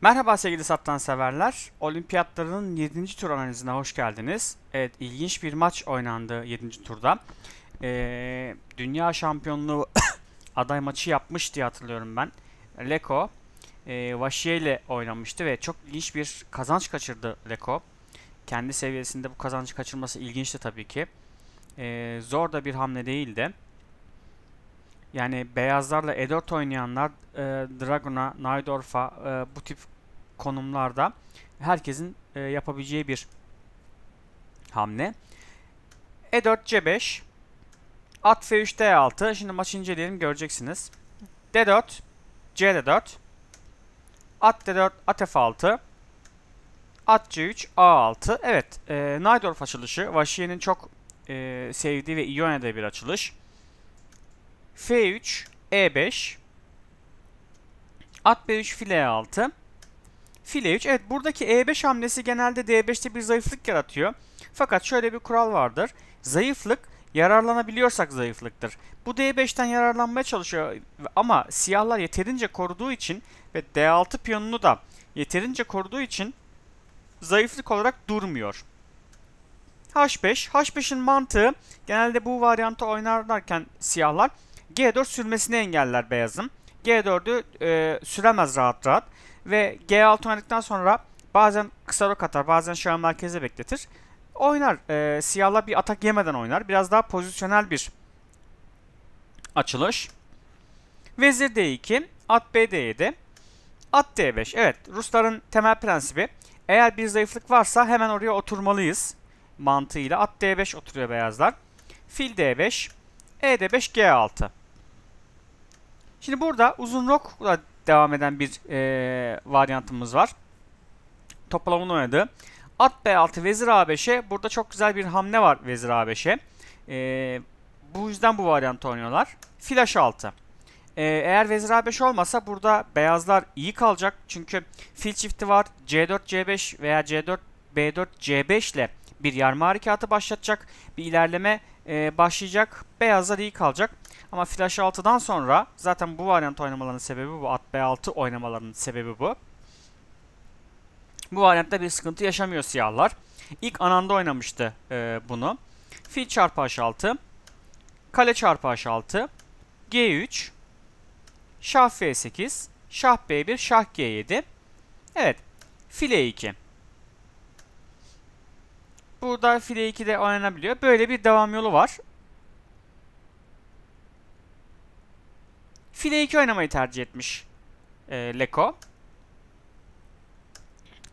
Merhaba sevgili sattan severler. Olimpiyatların 7. tur analizine hoş geldiniz. Evet ilginç bir maç oynandı 7. turda. Ee, Dünya şampiyonluğu aday maçı yapmış diye hatırlıyorum ben. Leko e, Vaşiye ile oynamıştı ve çok ilginç bir kazanç kaçırdı Leko. Kendi seviyesinde bu kazanç kaçırması ilginçti tabii ki. Ee, zor da bir hamle değildi. Yani beyazlarla E4 oynayanlar e, Dragon'a, Naidorf'a e, bu tip konumlarda herkesin e, yapabileceği bir hamle. E4, C5, at F3, D6. Şimdi maçı inceleyelim göreceksiniz. D4, CD4, at D4, at F6, at C3, A6. Evet, e, Naidorf açılışı. Vahşiye'nin çok e, sevdiği ve iyi oynadığı bir açılış. F3, E5. At B3, file 6 File 3. Evet buradaki E5 hamlesi genelde D5'te bir zayıflık yaratıyor. Fakat şöyle bir kural vardır. Zayıflık yararlanabiliyorsak zayıflıktır. Bu D5'ten yararlanmaya çalışıyor ama siyahlar yeterince koruduğu için ve D6 piyonunu da yeterince koruduğu için zayıflık olarak durmuyor. H5. H5'in mantığı genelde bu varyantı oynarlarken siyahlar G4 sürmesini engeller beyazım. G4'ü e, süremez rahat rahat. Ve G6 oynadıktan sonra bazen kısa rok atar, bazen şahı merkeze bekletir. Oynar. E, siyahla bir atak yemeden oynar. Biraz daha pozisyonel bir açılış. Vezir D2, at B D7, at D5. Evet, Rusların temel prensibi. Eğer bir zayıflık varsa hemen oraya oturmalıyız mantığıyla. At D5 oturuyor beyazlar. Fil D5, E D5, G6. Şimdi burada uzun rock'la devam eden bir e, varyantımız var. Toplamanın oynadığı. At B6, Vezir A5'e. Burada çok güzel bir hamle var Vezir A5'e. E, bu yüzden bu varyantı oynuyorlar. Flash 6. E, eğer Vezir A5 olmasa burada beyazlar iyi kalacak. Çünkü fil çifti var. C4, C5 veya C4, B4, C5 ile bir yarma harekatı başlatacak. Bir ilerleme e, başlayacak. Beyazlar iyi kalacak. Ama Flash 6'dan sonra zaten bu varyant oynamalarının sebebi bu. At B6 oynamalarının sebebi bu. Bu varyantta bir sıkıntı yaşamıyor siyahlar. İlk ananda oynamıştı e, bunu. Fil çarpı H6. Kale çarpı H6. G3. Şah F8. Şah B1. Şah G7. Evet. Fil E2. Burada file 2 de oynanabiliyor. Böyle bir devam yolu var. File 2 oynamayı tercih etmiş e, Leko.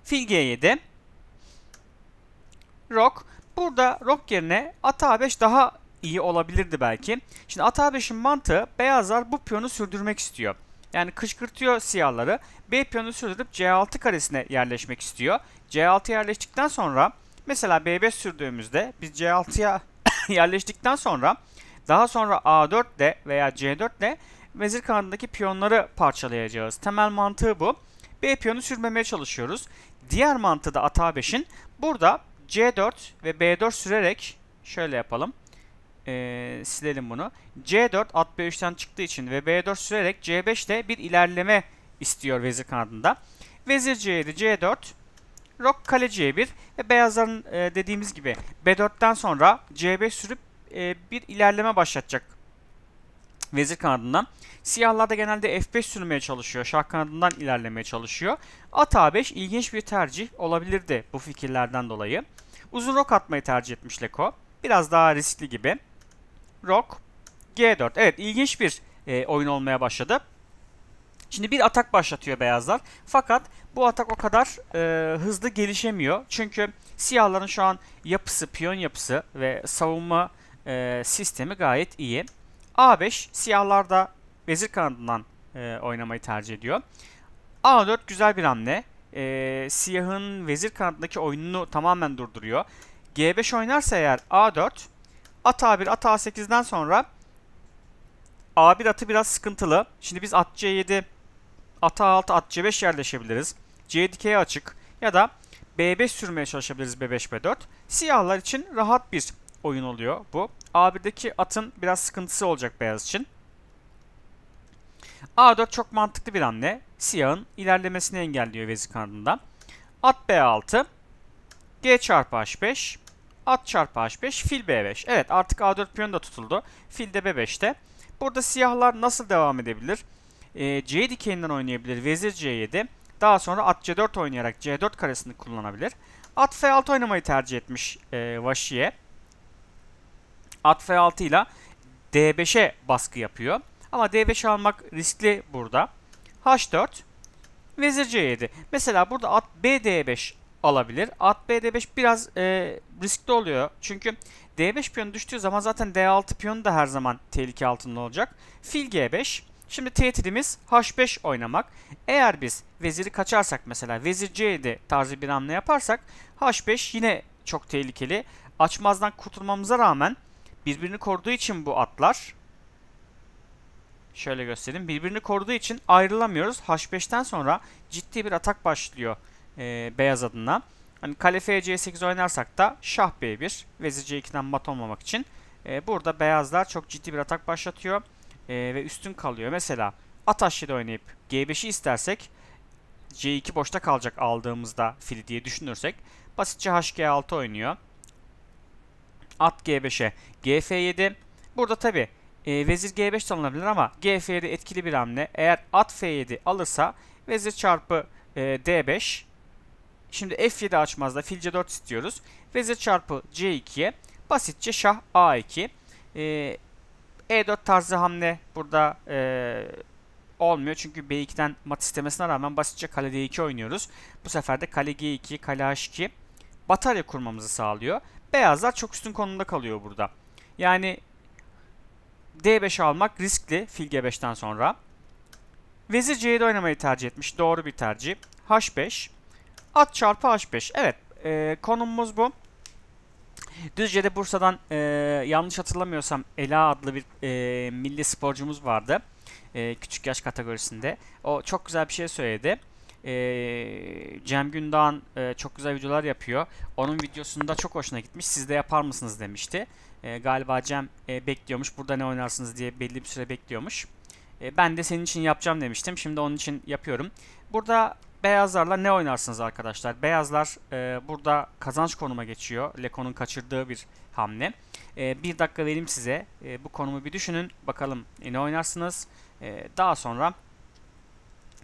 Fil G7. Rock. Burada Rock yerine at A5 daha iyi olabilirdi belki. Şimdi at A5'in mantığı beyazlar bu piyonu sürdürmek istiyor. Yani kışkırtıyor siyahları. B piyonu sürdürüp C6 karesine yerleşmek istiyor. C6 yerleştikten sonra mesela B5 sürdüğümüzde biz C6'ya yerleştikten sonra daha sonra A4 ile veya C4 ile vezir kanadındaki piyonları parçalayacağız. Temel mantığı bu. B piyonu sürmemeye çalışıyoruz. Diğer mantığı da at 5in Burada C4 ve B4 sürerek şöyle yapalım. Ee, silelim bunu. C4 at B3'ten çıktığı için ve B4 sürerek c 5 de bir ilerleme istiyor vezir kanadında. Vezir C7, C4, Rok kale C1 ve beyazların e, dediğimiz gibi B4'ten sonra C5 sürüp e, bir ilerleme başlatacak vezir kanadından. Siyahlar da genelde F5 sürmeye çalışıyor. Şah kanadından ilerlemeye çalışıyor. At A5 ilginç bir tercih olabilirdi bu fikirlerden dolayı. Uzun rok atmayı tercih etmiş Leko. Biraz daha riskli gibi. Rok G4. Evet ilginç bir e, oyun olmaya başladı. Şimdi bir atak başlatıyor beyazlar. Fakat bu atak o kadar e, hızlı gelişemiyor. Çünkü siyahların şu an yapısı, piyon yapısı ve savunma e, sistemi gayet iyi. A5 siyahlarda vezir kanadından e, oynamayı tercih ediyor. A4 güzel bir hamle. E, siyahın vezir kanadındaki oyununu tamamen durduruyor. G5 oynarsa eğer A4 at A1 at A8'den sonra A1 atı biraz sıkıntılı. Şimdi biz at C7 at A6 at C5 yerleşebiliriz. C7K'ye açık ya da B5 sürmeye çalışabiliriz B5 B4. Siyahlar için rahat bir oyun oluyor bu. A1'deki atın biraz sıkıntısı olacak beyaz için. A4 çok mantıklı bir hamle. Siyahın ilerlemesini engelliyor vezir kanadında. At B6. G çarpı H5. At çarpı H5. Fil B5. Evet artık A4 piyonu da tutuldu. Fil de B5'te. Burada siyahlar nasıl devam edebilir? E, C dikeyinden oynayabilir. Vezir C7. Daha sonra at C4 oynayarak C4 karesini kullanabilir. At F6 oynamayı tercih etmiş e, Vaşiye at F6 ile D5'e baskı yapıyor. Ama D5 almak riskli burada. H4 Vezir C7. Mesela burada at B D5 alabilir. At B D5 biraz e, riskli oluyor. Çünkü D5 piyonu düştüğü zaman zaten D6 piyonu da her zaman tehlike altında olacak. Fil G5. Şimdi tehdidimiz H5 oynamak. Eğer biz veziri kaçarsak mesela vezir C7 tarzı bir hamle yaparsak H5 yine çok tehlikeli. Açmazdan kurtulmamıza rağmen birbirini koruduğu için bu atlar şöyle göstereyim. Birbirini koruduğu için ayrılamıyoruz. H5'ten sonra ciddi bir atak başlıyor e, beyaz adına. Hani kale f c8 oynarsak da şah b1 vezir c2'den mat olmamak için e, burada beyazlar çok ciddi bir atak başlatıyor e, ve üstün kalıyor. Mesela at h7 oynayıp g5'i istersek c2 boşta kalacak aldığımızda fili diye düşünürsek basitçe hg6 oynuyor. At G5'e Gf7. Burada tabi e, vezir G5 alınabilir ama Gf7 etkili bir hamle. Eğer at F7 alırsa vezir çarpı e, D5. Şimdi F7 açmaz da fil C4 istiyoruz. Vezir çarpı C2'ye basitçe şah A2. E, E4 tarzı hamle burada e, olmuyor. Çünkü B2'den mat istemesine rağmen basitçe kale D2 oynuyoruz. Bu sefer de kale G2, kale H2 batarya kurmamızı sağlıyor beyazlar çok üstün konumda kalıyor burada. Yani D5 almak riskli fil G5'ten sonra. Vezir C7 oynamayı tercih etmiş. Doğru bir tercih. H5. At çarpı H5. Evet. E, konumumuz bu. Düzce'de Bursa'dan e, yanlış hatırlamıyorsam Ela adlı bir e, milli sporcumuz vardı. E, küçük yaş kategorisinde. O çok güzel bir şey söyledi e, Cem Gündağ'ın e, çok güzel videolar yapıyor. Onun videosunda çok hoşuna gitmiş. Siz de yapar mısınız demişti. E, galiba Cem e, bekliyormuş. Burada ne oynarsınız diye belli bir süre bekliyormuş. E, ben de senin için yapacağım demiştim. Şimdi onun için yapıyorum. Burada beyazlarla ne oynarsınız arkadaşlar? Beyazlar e, burada kazanç konuma geçiyor. Leko'nun kaçırdığı bir hamle. E, bir dakika vereyim size. E, bu konumu bir düşünün. Bakalım e, ne oynarsınız. E, daha sonra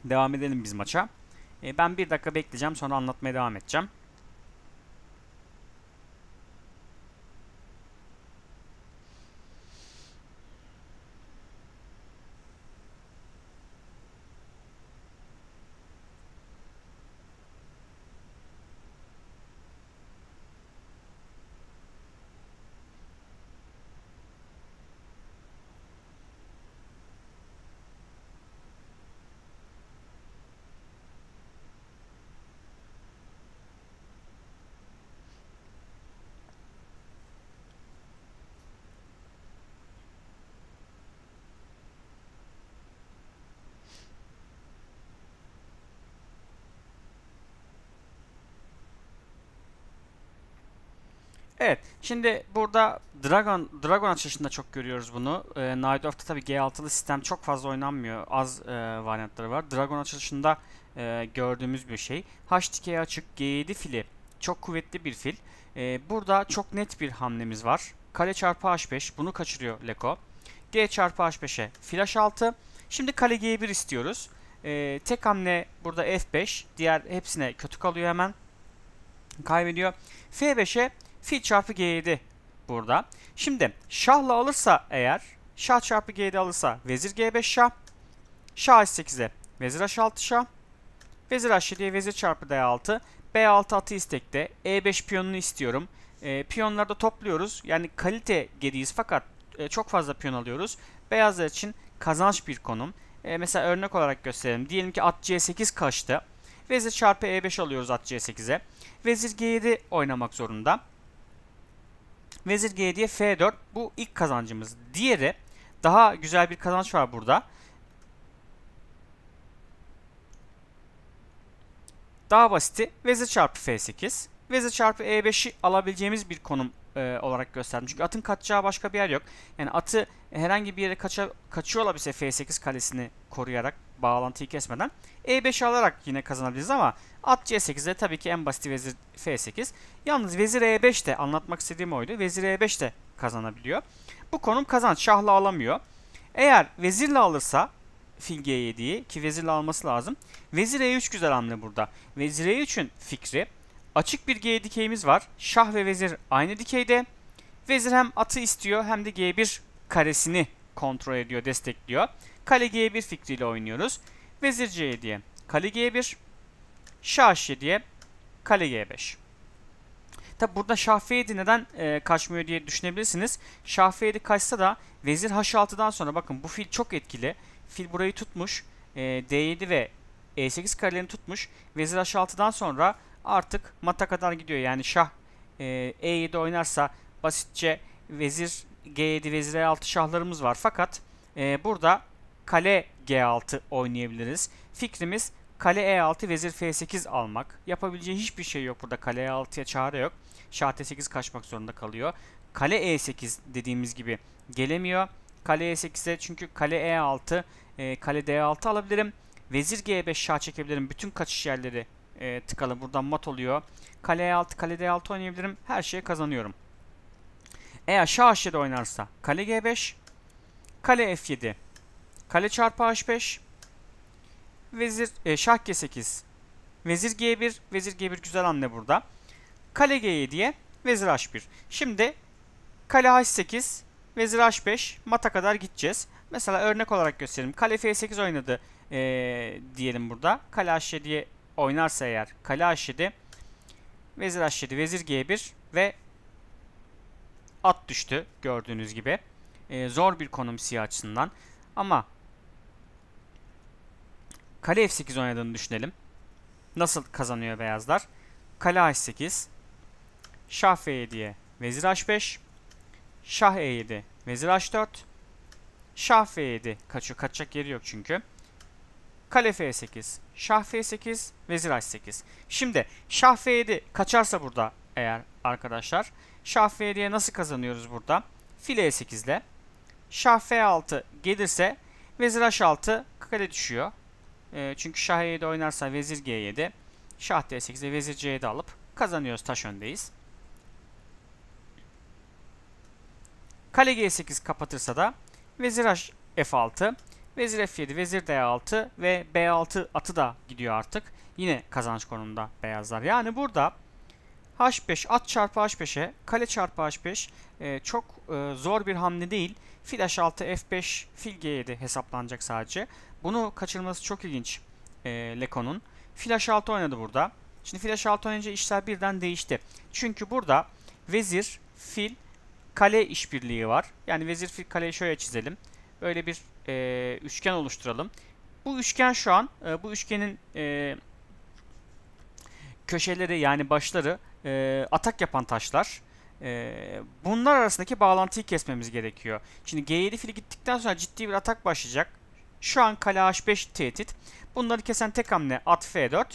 devam edelim biz maça. Ee, ben bir dakika bekleyeceğim sonra anlatmaya devam edeceğim. Evet. Şimdi burada Dragon Dragon açılışında çok görüyoruz bunu. E, Night of'ta tabii G6'lı sistem çok fazla oynanmıyor. Az e, varyantları var. Dragon açılışında e, gördüğümüz bir şey. h HTK açık G7 fili. Çok kuvvetli bir fil. E, burada çok net bir hamlemiz var. Kale çarpı H5. Bunu kaçırıyor Leko. G çarpı H5'e flash 6. Şimdi kale G1 istiyoruz. E, tek hamle burada F5. Diğer hepsine kötü kalıyor hemen. Kaybediyor. F5'e fil çarpı g7 burada. Şimdi şahla alırsa eğer şah çarpı g7 alırsa vezir g5 şah. Şah h8'e vezir h6 şah. Vezir h7'ye vezir çarpı d6. b6 atı istekte. e5 piyonunu istiyorum. E, piyonları da topluyoruz. Yani kalite geriyiz fakat e, çok fazla piyon alıyoruz. Beyazlar için kazanç bir konum. E, mesela örnek olarak gösterelim. Diyelim ki at c8 kaçtı. Vezir çarpı e5 alıyoruz at c8'e. Vezir g7 oynamak zorunda. Vezir G7'ye F4. Bu ilk kazancımız. Diğeri daha güzel bir kazanç var burada. Daha basiti vezir çarpı F8. Vezir çarpı E5'i alabileceğimiz bir konum e, olarak gösterdim. Çünkü atın kaçacağı başka bir yer yok. Yani atı herhangi bir yere kaça, kaçıyor olabilse F8 kalesini koruyarak bağlantıyı kesmeden E5 alarak yine kazanabiliriz ama At C8'de tabii ki en basit vezir F8. Yalnız vezir E5 de anlatmak istediğim oydu. Vezir E5 de kazanabiliyor. Bu konum kazanç. Şahla alamıyor. Eğer vezirle alırsa fil G7'yi ki vezirle alması lazım. Vezir E3 güzel hamle burada. Vezir E3'ün fikri açık bir G dikeyimiz var. Şah ve vezir aynı dikeyde. Vezir hem atı istiyor hem de G1 karesini kontrol ediyor, destekliyor. Kale G1 fikriyle oynuyoruz. Vezir C7'ye. Kale G1. Şah diye kale G5. Tabi burada şah F7 neden e, kaçmıyor diye düşünebilirsiniz. Şah F7 kaçsa da vezir H6'dan sonra bakın bu fil çok etkili. Fil burayı tutmuş. E, D7 ve E8 karelerini tutmuş. Vezir H6'dan sonra artık mata kadar gidiyor. Yani şah e, E7 oynarsa basitçe vezir G7 vezir E6 şahlarımız var. Fakat e, burada kale G6 oynayabiliriz. Fikrimiz Kale E6, vezir F8 almak. Yapabileceği hiçbir şey yok burada. Kale E6'ya çare yok. Şah T8 kaçmak zorunda kalıyor. Kale E8 dediğimiz gibi gelemiyor. Kale E8'e çünkü kale E6, e, kale D6 alabilirim. Vezir G5 şah çekebilirim. Bütün kaçış yerleri e, tıkalı. Buradan mat oluyor. Kale E6, kale D6 oynayabilirim. Her şeyi kazanıyorum. Eğer şah H7 oynarsa kale G5, kale F7, kale çarpı H5, Vezir e, şah G8. Vezir G1. Vezir G1 güzel anne burada. Kale G7'ye vezir H1. Şimdi kale H8, vezir H5 mata kadar gideceğiz. Mesela örnek olarak gösterelim. Kale F8 oynadı ee, diyelim burada. Kale H7'ye oynarsa eğer kale H7, vezir H7, vezir G1 ve at düştü gördüğünüz gibi. Ee, zor bir konum siyah açısından. Ama Kale F8 oynadığını düşünelim. Nasıl kazanıyor beyazlar? Kale H8, Şah F7'ye Vezir H5, Şah E7, Vezir H4, Şah F7 kaçıyor. Kaçacak yeri yok çünkü. Kale F8, Şah F8, Vezir H8. Şimdi Şah F7 kaçarsa burada eğer arkadaşlar. Şah F7'ye nasıl kazanıyoruz burada? Fil E8 ile. Şah F6 gelirse Vezir H6 kale düşüyor. E, çünkü şah e7 oynarsa vezir g7, şah d8'e vezir c7 alıp kazanıyoruz taş öndeyiz. Kale g8 kapatırsa da vezir h f6, vezir f7, vezir d6 ve b6 atı da gidiyor artık. Yine kazanç konumunda beyazlar. Yani burada H5 at çarpı H5'e kale çarpı H5 e, çok e, zor bir hamle değil. Fil H6 F5 fil G7 hesaplanacak sadece. Bunu kaçırması çok ilginç e, Leko'nun. Fil H6 oynadı burada. Şimdi fil H6 oynayınca işler birden değişti. Çünkü burada vezir fil kale işbirliği var. Yani vezir fil kaleyi şöyle çizelim. Böyle bir e, üçgen oluşturalım. Bu üçgen şu an e, bu üçgenin e, köşeleri yani başları e, atak yapan taşlar. E, bunlar arasındaki bağlantıyı kesmemiz gerekiyor. Şimdi G7 fili gittikten sonra ciddi bir atak başlayacak. Şu an kale H5 tehdit. Bunları kesen tek hamle at F4.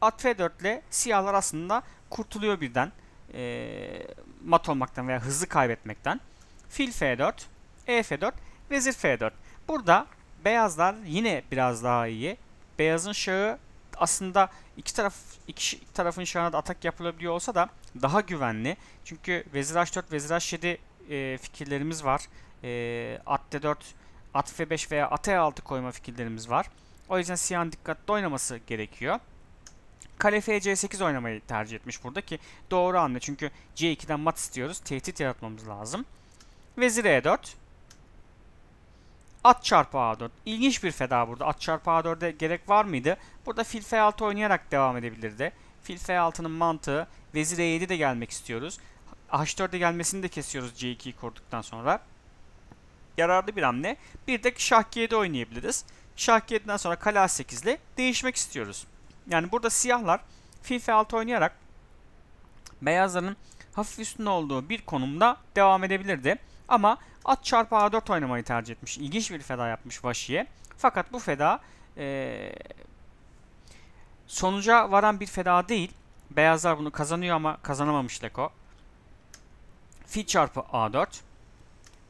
At F4 ile siyahlar aslında kurtuluyor birden. E, mat olmaktan veya hızlı kaybetmekten. Fil F4, E F4, Vezir F4. Burada beyazlar yine biraz daha iyi. Beyazın şahı aslında İki taraf iki, iki tarafın şahına da atak yapılabiliyor olsa da daha güvenli. Çünkü vezir h4, vezir h7 e, fikirlerimiz var. E, at d4, at f5 veya at e6 koyma fikirlerimiz var. O yüzden siyahın dikkatli oynaması gerekiyor. Kale c 8 oynamayı tercih etmiş burada ki doğru anne Çünkü c2'den mat istiyoruz. Tehdit yaratmamız lazım. Vezir e4. At çarpı A4. İlginç bir feda burada. At çarpı A4'e gerek var mıydı? Burada fil F6 oynayarak devam edebilirdi. Fil F6'nın mantığı vezir E7 de gelmek istiyoruz. H4'e gelmesini de kesiyoruz C2'yi kurduktan sonra. Yararlı bir hamle. Bir de şah G7 oynayabiliriz. Şah G7'den sonra kale A8 ile değişmek istiyoruz. Yani burada siyahlar fil F6 oynayarak beyazların hafif üstünde olduğu bir konumda devam edebilirdi. Ama at çarpı a4 oynamayı tercih etmiş. İlginç bir feda yapmış Vaşi'ye. Fakat bu feda e, sonuca varan bir feda değil. Beyazlar bunu kazanıyor ama kazanamamış Leko. Fil çarpı a4.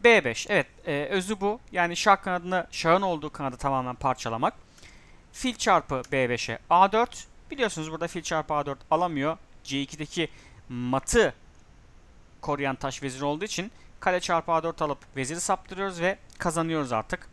B5. Evet e, özü bu. Yani şah kanadını şahın olduğu kanadı tamamen parçalamak. Fil çarpı B5'e A4. Biliyorsunuz burada fil çarpı A4 alamıyor. C2'deki matı koruyan taş vezir olduğu için kale çarpı a4 alıp veziri saptırıyoruz ve kazanıyoruz artık.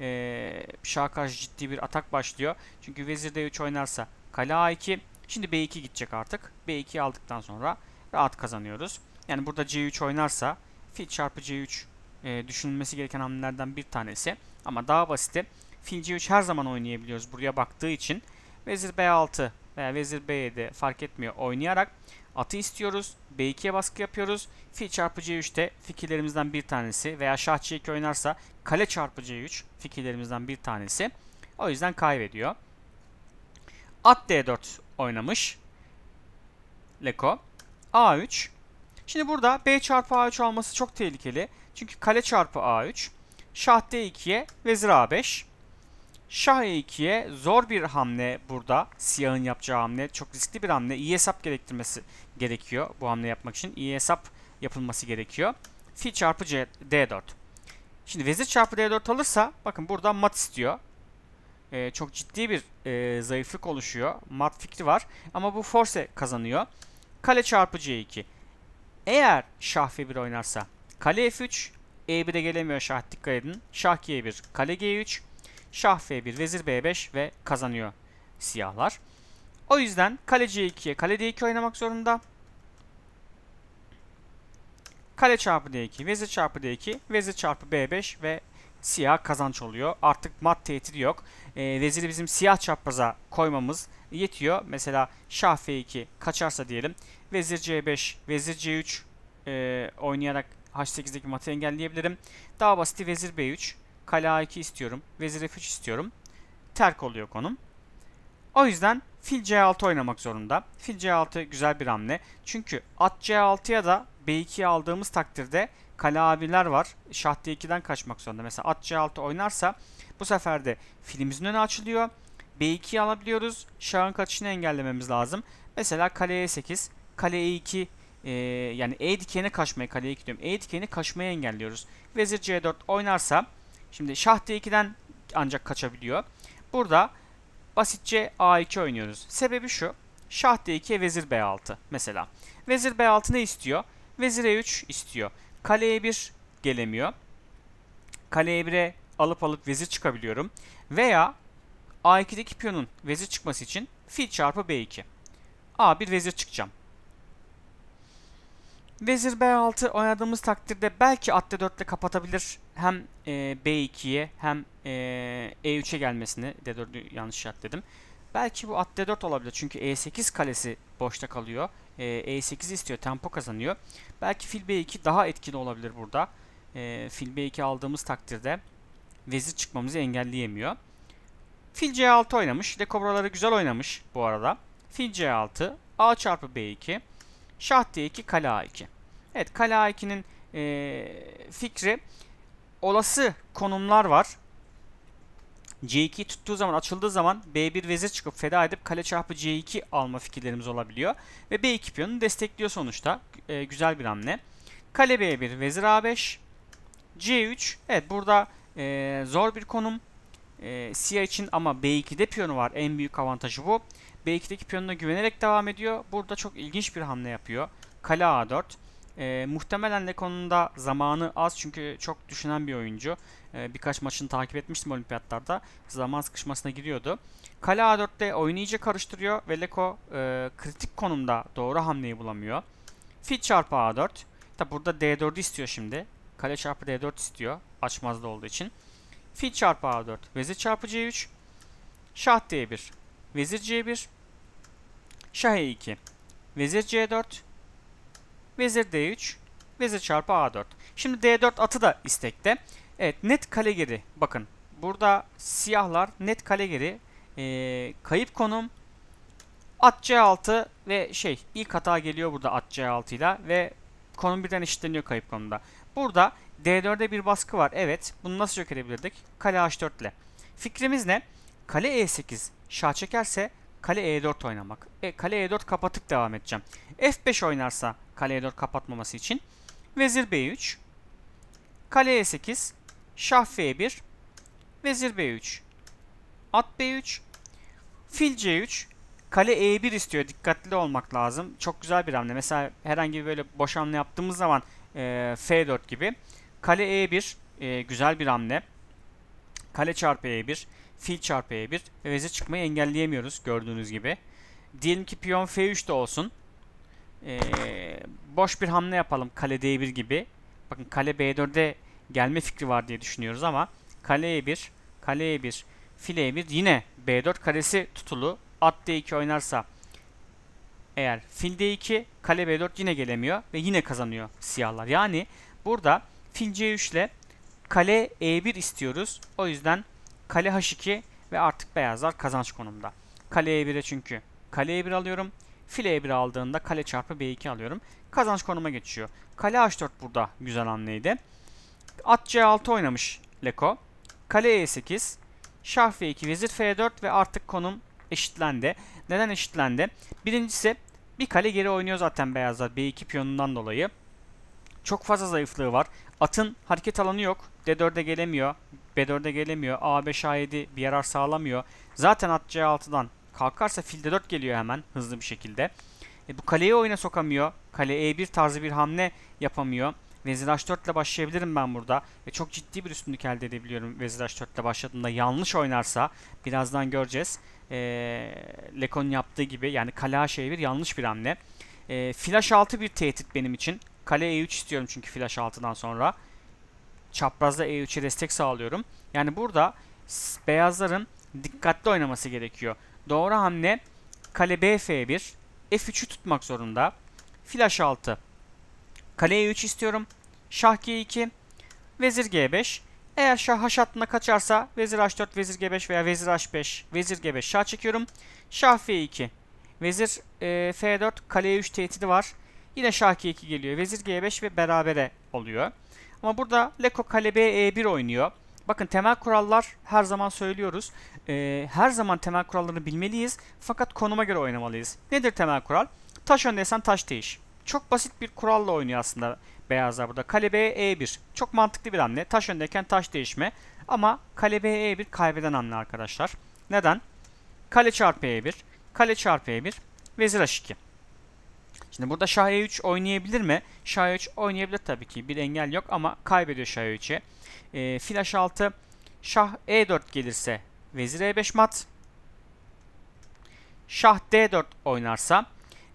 Ee, şah karşı ciddi bir atak başlıyor. Çünkü vezir d3 oynarsa kale a2. Şimdi b2 gidecek artık. b2 aldıktan sonra rahat kazanıyoruz. Yani burada c3 oynarsa fil çarpı c3 e, düşünülmesi gereken hamlelerden bir tanesi. Ama daha basiti fil c3 her zaman oynayabiliyoruz buraya baktığı için. Vezir b6 veya vezir b7 fark etmiyor oynayarak Atı istiyoruz. B2'ye baskı yapıyoruz. Fil çarpı C3'te fikirlerimizden bir tanesi veya şah C2 oynarsa kale çarpı C3 fikirlerimizden bir tanesi. O yüzden kaybediyor. At D4 oynamış. Leko. A3. Şimdi burada B çarpı A3 olması çok tehlikeli. Çünkü kale çarpı A3. Şah D2'ye vezir A5. Şah E2'ye zor bir hamle burada. Siyahın yapacağı hamle. Çok riskli bir hamle. İyi hesap gerektirmesi gerekiyor bu hamle yapmak için. iyi hesap yapılması gerekiyor. Fi çarpı C, D4. Şimdi vezir çarpı D4 alırsa bakın burada mat istiyor. Ee, çok ciddi bir e, zayıflık oluşuyor. Mat fikri var. Ama bu force kazanıyor. Kale çarpı C2. Eğer şah F1 oynarsa kale F3 E1'e gelemiyor şah dikkat edin. Şah G1 kale G3 Şah F1, Vezir B5 ve kazanıyor siyahlar. O yüzden kale C2'ye kale D2 oynamak zorunda. Kale çarpı D2, vezir çarpı D2, vezir çarpı B5 ve siyah kazanç oluyor. Artık mat tehdidi yok. E, veziri bizim siyah çapraza koymamız yetiyor. Mesela şah F2 kaçarsa diyelim. Vezir C5, vezir C3 e, oynayarak H8'deki matı engelleyebilirim. Daha basit vezir B3, Kale 2 istiyorum. Vezir F3 istiyorum. Terk oluyor konum. O yüzden fil C6 oynamak zorunda. Fil C6 güzel bir hamle. Çünkü at C6'ya da b 2 aldığımız takdirde kale abiler var. Şah D2'den kaçmak zorunda. Mesela at C6 oynarsa bu sefer de filimizin önü açılıyor. b 2 alabiliyoruz. Şahın kaçışını engellememiz lazım. Mesela kale E8, kale E2 e, yani E dikeyine kaçmaya kale E2 diyorum. E dikeyine kaçmaya engelliyoruz. Vezir C4 oynarsa Şimdi şah d2'den ancak kaçabiliyor. Burada basitçe a2 oynuyoruz. Sebebi şu. Şah d2'ye vezir b6 mesela. Vezir b6 ne istiyor? Vezir e3 istiyor. Kale e1 gelemiyor. Kale e1'e alıp alıp vezir çıkabiliyorum. Veya a2'deki piyonun vezir çıkması için fil çarpı b2. a1 vezir çıkacağım. Vezir B6 oynadığımız takdirde belki at D4 ile kapatabilir. Hem e, B2'ye hem e, E3'e gelmesini. D4'ü yanlış şart dedim. Belki bu at D4 olabilir. Çünkü E8 kalesi boşta kalıyor. E, E8 istiyor. Tempo kazanıyor. Belki fil B2 daha etkili olabilir burada. E, fil B2 aldığımız takdirde vezir çıkmamızı engelleyemiyor. Fil C6 oynamış. Dekobraları güzel oynamış bu arada. Fil C6, A çarpı B2. Şah D2, kale A2. Evet kale A2'nin e, fikri olası konumlar var. C2 tuttuğu zaman açıldığı zaman B1 vezir çıkıp feda edip kale çarpı C2 alma fikirlerimiz olabiliyor. Ve B2 piyonunu destekliyor sonuçta. E, güzel bir hamle. Kale B1 vezir A5 C3 evet burada e, zor bir konum. E, siyah için ama B2'de piyonu var. En büyük avantajı bu. B2'deki piyonuna güvenerek devam ediyor. Burada çok ilginç bir hamle yapıyor. Kale A4. E, ee, muhtemelen de zamanı az çünkü çok düşünen bir oyuncu. E, birkaç maçını takip etmiştim olimpiyatlarda. Zaman sıkışmasına giriyordu. Kale A4'te oyunu iyice karıştırıyor ve Leko e, kritik konumda doğru hamleyi bulamıyor. Fit çarpı A4. Tabi burada d 4 istiyor şimdi. Kale çarpı D4 istiyor. Açmazda olduğu için fil çarpı a4. Vezir çarpı c3. Şah d1. Vezir c1. Şah e2. Vezir c4. Vezir d3. Vezir çarpı a4. Şimdi d4 atı da istekte. Evet net kale geri. Bakın burada siyahlar net kale geri. Ee, kayıp konum. At c6 ve şey ilk hata geliyor burada at c6 ile ve konum birden eşitleniyor kayıp konumda. Burada D4'e bir baskı var. Evet. Bunu nasıl yok edebilirdik? Kale H4 ile. Fikrimiz ne? Kale E8 şah çekerse kale E4 oynamak. E, kale E4 kapatıp devam edeceğim. F5 oynarsa kale E4 kapatmaması için. Vezir B3. Kale E8. Şah F1. Vezir B3. At B3. Fil C3. Kale E1 istiyor. Dikkatli olmak lazım. Çok güzel bir hamle. Mesela herhangi böyle boş hamle yaptığımız zaman e, F4 gibi Kale E1 e, güzel bir hamle. Kale çarpı E1, fil çarpı E1 ve vezir çıkmayı engelleyemiyoruz gördüğünüz gibi. Diyelim ki piyon F3 de olsun. E, boş bir hamle yapalım kale D1 gibi. Bakın kale B4'e gelme fikri var diye düşünüyoruz ama kale E1, kale E1, fil E1 yine B4 karesi tutulu. At D2 oynarsa eğer fil D2, kale B4 yine gelemiyor ve yine kazanıyor siyahlar. Yani burada fil C3 ile kale E1 istiyoruz. O yüzden kale H2 ve artık beyazlar kazanç konumda. Kale E1'e çünkü kale E1 alıyorum. Fil E1 aldığında kale çarpı B2 alıyorum. Kazanç konuma geçiyor. Kale H4 burada güzel hamleydi. At C6 oynamış Leko. Kale E8. Şah F2, vezir F4 ve artık konum eşitlendi. Neden eşitlendi? Birincisi bir kale geri oynuyor zaten beyazlar B2 piyonundan dolayı. Çok fazla zayıflığı var. Atın hareket alanı yok. D4'e gelemiyor. B4'e gelemiyor. A5 A7 bir yarar sağlamıyor. Zaten at C6'dan kalkarsa fil D4 geliyor hemen hızlı bir şekilde. E, bu kaleyi oyuna sokamıyor. Kale E1 tarzı bir hamle yapamıyor. Vezir H4 ile başlayabilirim ben burada. Ve çok ciddi bir üstünlük elde edebiliyorum Vezir H4 ile başladığımda. Yanlış oynarsa birazdan göreceğiz. E, Lekon yaptığı gibi yani kale H1 yanlış bir hamle. E, fil 6 bir tehdit benim için. Kale E3 istiyorum çünkü flash altından sonra. Çaprazda E3'e destek sağlıyorum. Yani burada beyazların dikkatli oynaması gerekiyor. Doğru hamle kale BF1. F3'ü tutmak zorunda. Flash 6. Kale E3 istiyorum. Şah G2. Vezir G5. Eğer şah h hattına kaçarsa vezir h4, vezir g5 veya vezir h5, vezir g5 şah çekiyorum. Şah f2. Vezir e, f4, kale e 3 tehdidi var. Yine şah G2 geliyor. Vezir G5 ve berabere oluyor. Ama burada Leko kale B1 e oynuyor. Bakın temel kurallar her zaman söylüyoruz. Ee, her zaman temel kurallarını bilmeliyiz. Fakat konuma göre oynamalıyız. Nedir temel kural? Taş öndeysen taş değiş. Çok basit bir kuralla oynuyor aslında beyazlar burada. Kale e B, E1. Çok mantıklı bir hamle. Taş öndeyken taş değişme. Ama kale e B, E1 kaybeden hamle arkadaşlar. Neden? Kale çarpı E1. Kale çarpı E1. Vezir H2. Şimdi burada şah e3 oynayabilir mi? Şah e3 oynayabilir tabii ki. Bir engel yok ama kaybediyor ee, şah e3'e. E, fil h6 şah e4 gelirse vezir e5 mat. Şah d4 oynarsa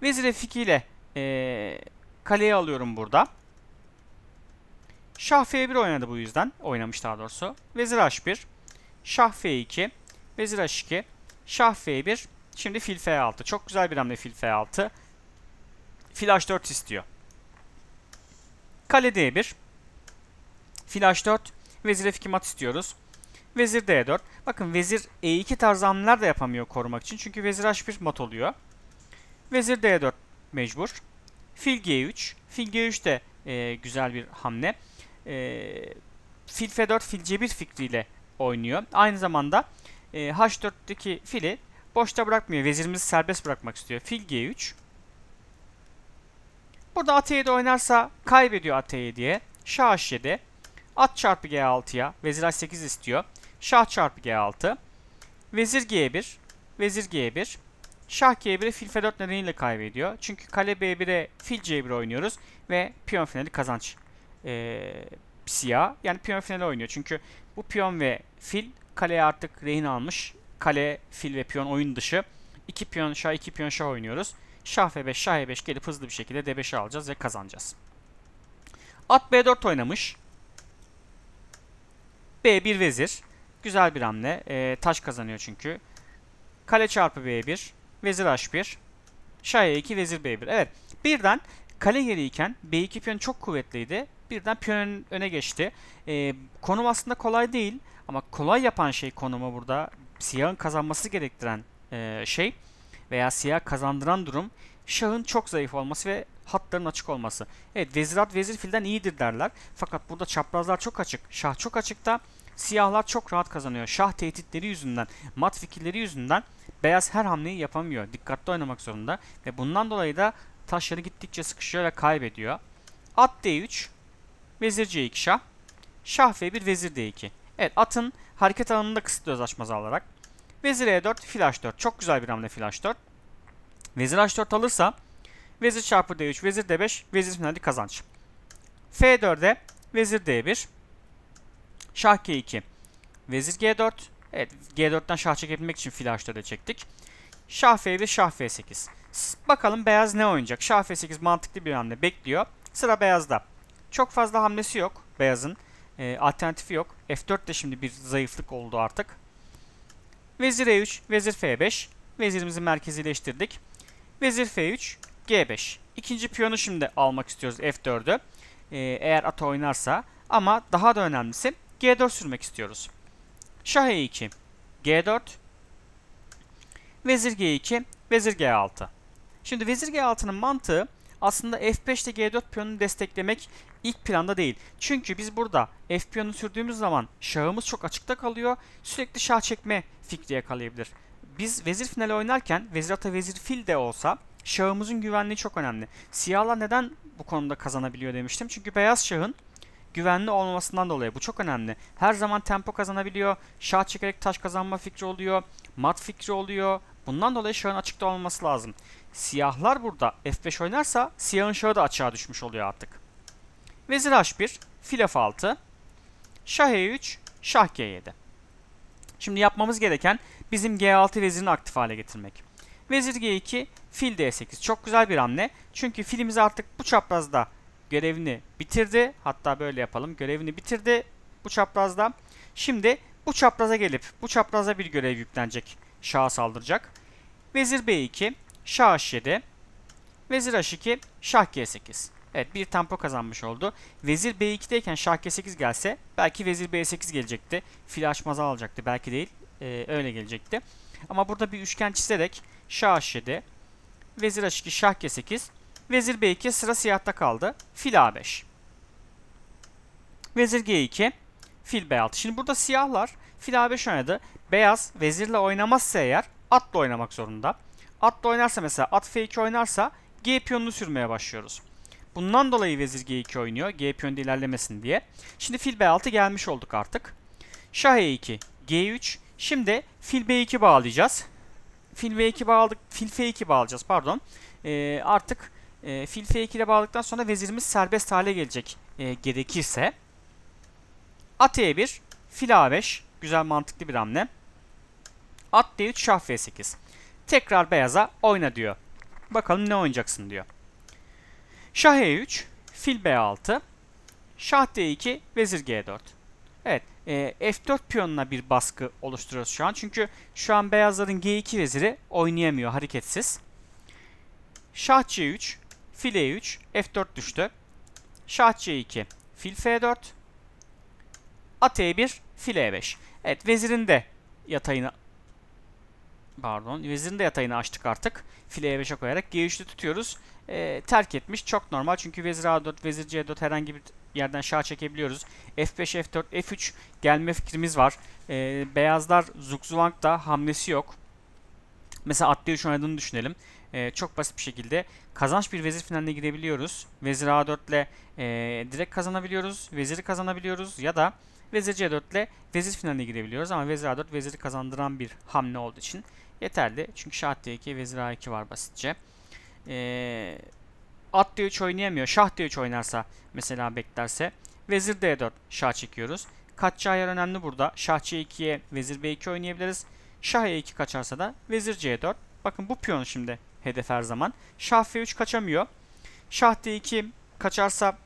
vezir f2 ile e, kaleye alıyorum burada. Şah f1 oynadı bu yüzden. Oynamış daha doğrusu. Vezir h1. Şah f2. Vezir h2. Şah f1. Şimdi fil f6. Çok güzel bir hamle fil f6. Flash 4 istiyor. Kale D1. Flash 4. Vezir F2 mat istiyoruz. Vezir D4. Bakın vezir E2 tarzı hamleler de yapamıyor korumak için. Çünkü vezir H1 mat oluyor. Vezir D4 mecbur. Fil G3. Fil G3 de e, güzel bir hamle. E, fil F4, fil C1 fikriyle oynuyor. Aynı zamanda e, H4'teki fili boşta bırakmıyor. Vezirimizi serbest bırakmak istiyor. Fil G3. Burada at e7 oynarsa kaybediyor at e7'ye. Şah h7. At çarpı g6'ya. Vezir h8 istiyor. Şah çarpı g6. Vezir g1. Vezir g1. Şah g1'e fil f4 nedeniyle kaybediyor. Çünkü kale b1'e fil c1 oynuyoruz. Ve piyon finali kazanç. Ee, siyah. Yani piyon finali oynuyor. Çünkü bu piyon ve fil kaleye artık rehin almış. Kale, fil ve piyon oyun dışı. 2 piyon şah, 2 piyon şah oynuyoruz. Şah F5, Şah E5 gelip hızlı bir şekilde D5'i alacağız ve kazanacağız. At B4 oynamış. B1 vezir. Güzel bir hamle. E, taş kazanıyor çünkü. Kale çarpı B1. Vezir H1. Şah E2, vezir B1. Evet. Birden kale geriyken B2 piyon çok kuvvetliydi. Birden piyon öne geçti. E, konum aslında kolay değil. Ama kolay yapan şey konumu burada. Siyahın kazanması gerektiren e, şey veya siyah kazandıran durum şahın çok zayıf olması ve hatların açık olması. Evet vezirat vezir filden iyidir derler. Fakat burada çaprazlar çok açık. Şah çok açıkta. Siyahlar çok rahat kazanıyor. Şah tehditleri yüzünden, mat fikirleri yüzünden beyaz her hamleyi yapamıyor. Dikkatli oynamak zorunda ve bundan dolayı da taşları gittikçe sıkışıyor ve kaybediyor. At D3, vezir C2 şah, şah f 1 vezir D2. Evet atın hareket alanında kısıtlı kısıtlıyoruz açmaz alarak. Vezir E4, fil H4. Çok güzel bir hamle fil H4. Vezir H4 alırsa vezir çarpı D3, vezir D5, vezir finali kazanç. F4'e vezir D1. Şah k 2 Vezir G4. Evet G4'ten şah çekebilmek için fil H4'e çektik. Şah F1, şah F8. Bakalım beyaz ne oynayacak? Şah F8 mantıklı bir hamle bekliyor. Sıra beyazda. Çok fazla hamlesi yok beyazın. E, alternatifi yok. F4 de şimdi bir zayıflık oldu artık. Vezir E3, Vezir F5. Vezirimizi merkezileştirdik. Vezir F3, G5. İkinci piyonu şimdi almak istiyoruz F4'ü. Ee, eğer at oynarsa. Ama daha da önemlisi G4 sürmek istiyoruz. Şah E2, G4. Vezir G2, Vezir G6. Şimdi Vezir G6'nın mantığı aslında F5 ile G4 piyonunu desteklemek ilk planda değil. Çünkü biz burada f piyonu sürdüğümüz zaman şahımız çok açıkta kalıyor. Sürekli şah çekme fikri yakalayabilir. Biz vezir finali oynarken vezir ata vezir fil de olsa şahımızın güvenliği çok önemli. Siyahlar neden bu konuda kazanabiliyor demiştim. Çünkü beyaz şahın güvenli olmasından dolayı bu çok önemli. Her zaman tempo kazanabiliyor. Şah çekerek taş kazanma fikri oluyor. Mat fikri oluyor. Bundan dolayı şahın açıkta olması lazım. Siyahlar burada F5 oynarsa siyahın şahı da açığa düşmüş oluyor artık. Vezir h1, fil f6, şah e3, şah g7. Şimdi yapmamız gereken bizim g6 vezirini aktif hale getirmek. Vezir g2, fil d8. Çok güzel bir hamle. Çünkü filimiz artık bu çaprazda görevini bitirdi. Hatta böyle yapalım. Görevini bitirdi bu çaprazda. Şimdi bu çapraza gelip bu çapraza bir görev yüklenecek. Şah'a saldıracak. Vezir b2, şah h7, vezir h2, şah g8. Evet bir tempo kazanmış oldu. Vezir B2'deyken şah G8 gelse belki vezir B8 gelecekti. Fil açmaz alacaktı belki değil. E, öyle gelecekti. Ama burada bir üçgen çizerek şah H7, vezir H2, şah G8, vezir B2 sıra siyahta kaldı. Fil A5. Vezir G2, fil B6. Şimdi burada siyahlar fil A5 oynadı. Beyaz vezirle oynamazsa eğer atla oynamak zorunda. Atla oynarsa mesela at F2 oynarsa G piyonunu sürmeye başlıyoruz. Bundan dolayı vezir g2 oynuyor. G piyonda ilerlemesin diye. Şimdi fil b6 gelmiş olduk artık. Şah e2, g3. Şimdi fil b2 bağlayacağız. Fil b2 bağladık. Fil f2 bağlayacağız pardon. Ee, artık e, fil f2 ile bağladıktan sonra vezirimiz serbest hale gelecek e, gerekirse. At e1, fil a5. Güzel mantıklı bir hamle. At d3, şah f8. Tekrar beyaza oyna diyor. Bakalım ne oynayacaksın diyor. Şah E3, fil B6, şah D2, vezir G4. Evet, e, F4 piyonuna bir baskı oluşturuyoruz şu an. Çünkü şu an beyazların G2 veziri oynayamıyor, hareketsiz. Şah C3, fil E3, F4 düştü. Şah C2, fil F4, at E1, fil E5. Evet, vezirin de yatayını Pardon. Vezir'in de yatayını açtık artık. Fileye 5'e koyarak G3'lü tutuyoruz. E, terk etmiş. Çok normal. Çünkü Vezir A4, Vezir C4 herhangi bir yerden şah çekebiliyoruz. F5, F4, F3 gelme fikrimiz var. E, beyazlar Zugzwang'da hamlesi yok. Mesela at D3 oynadığını düşünelim. E, çok basit bir şekilde kazanç bir vezir finaline girebiliyoruz. Vezir A4 ile e, direkt kazanabiliyoruz. Veziri kazanabiliyoruz ya da Vezir C4 ile vezir finaline girebiliyoruz ama Vezir A4 veziri kazandıran bir hamle olduğu için Yeterli. Çünkü şah d2, vezir a2 var basitçe. Ee, at d3 oynayamıyor. Şah d3 oynarsa mesela beklerse. Vezir d4 şah çekiyoruz. Kaçacağı yer önemli burada. Şah c2'ye vezir b2 oynayabiliriz. Şah e2 kaçarsa da vezir c4. Bakın bu piyon şimdi hedef her zaman. Şah f3 kaçamıyor. Şah d2 kaçarsa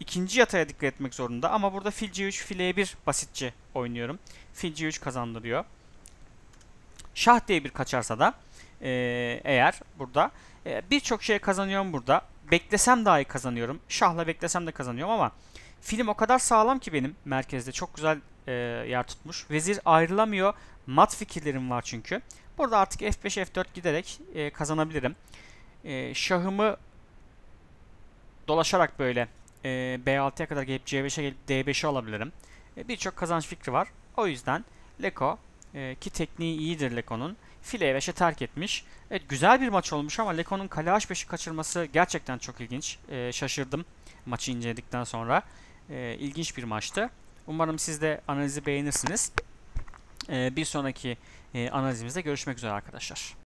ikinci yataya dikkat etmek zorunda. Ama burada fil c3 fil e1 basitçe oynuyorum. Fil c3 kazandırıyor. Şah diye bir kaçarsa da e, eğer burada e, birçok şey kazanıyorum burada. Beklesem dahi kazanıyorum. Şahla beklesem de kazanıyorum ama film o kadar sağlam ki benim merkezde. Çok güzel e, yer tutmuş. Vezir ayrılamıyor. Mat fikirlerim var çünkü. Burada artık F5 F4 giderek e, kazanabilirim. E, şahımı dolaşarak böyle e, B6'ya kadar gelip C5'e gelip D5'i alabilirim. E, Birçok kazanç fikri var. O yüzden Leko e, ki tekniği iyidir Leko'nun. File e terk etmiş. Evet güzel bir maç olmuş ama Leko'nun kale H5'i kaçırması gerçekten çok ilginç. E, şaşırdım maçı inceledikten sonra. E, ilginç bir maçtı. Umarım siz de analizi beğenirsiniz. E, bir sonraki e, analizimizde görüşmek üzere arkadaşlar.